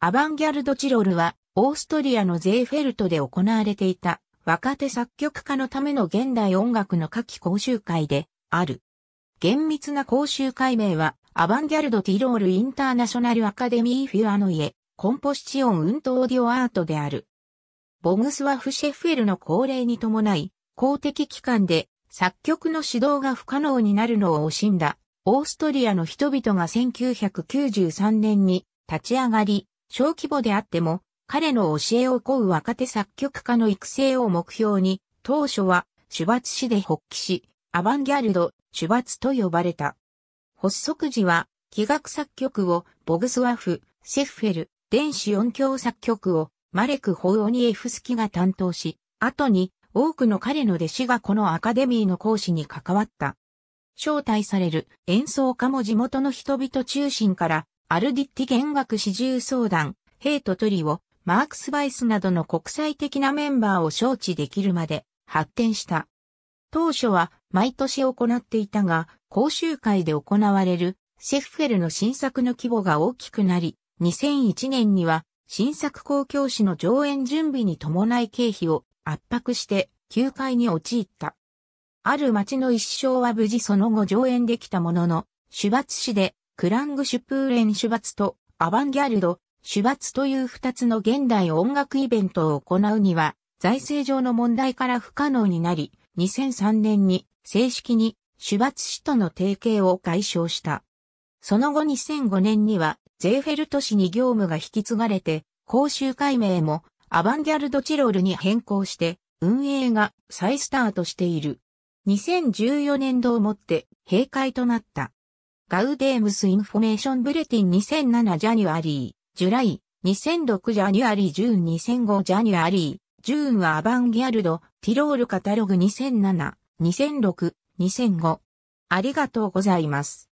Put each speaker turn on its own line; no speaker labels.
アバンギャルドチロルは、オーストリアのゼーフェルトで行われていた、若手作曲家のための現代音楽の夏季講習会で、ある。厳密な講習会名は、アバンギャルド・ティロール・インターナショナル・アカデミー・フィアノイエ、コンポシチオン・ウント・オーディオ・アートである。ボグスワフ・シェフェルの高齢に伴い、公的機関で作曲の指導が不可能になるのを惜しんだ、オーストリアの人々が1993年に立ち上がり、小規模であっても、彼の教えを請う若手作曲家の育成を目標に、当初は、主罰師で発起し、アバンギャルド、主罰と呼ばれた。発足時は、器楽作曲をボグスワフ、シェフェル、電子音響作曲をマレク・ホウオニエフスキが担当し、後に多くの彼の弟子がこのアカデミーの講師に関わった。招待される演奏家も地元の人々中心からアルディッティ弦楽四重相談、ヘイトトリオ、マークス・バイスなどの国際的なメンバーを招致できるまで発展した。当初は毎年行っていたが、講習会で行われるシェフフェルの新作の規模が大きくなり、2001年には新作公共誌の上演準備に伴い経費を圧迫して休会に陥った。ある町の一生は無事その後上演できたものの、主罰市でクラングシュプーレンシュバツとアバンギャルド、シュバツという二つの現代音楽イベントを行うには、財政上の問題から不可能になり、2003年に正式にシュバツとの提携を解消した。その後2005年には、ゼーフェルト市に業務が引き継がれて、公衆改名もアバンギャルドチロルに変更して、運営が再スタートしている。2014年度をもって閉会となった。ガウデームスインフォメーションブレティン2007ジャニュアリー、ジュライ、2006ジャニュアリー、ジューン2005ジャニュアリー、ジューンはアバンギャルド、ティロールカタログ2007、2006、2005。ありがとうございます。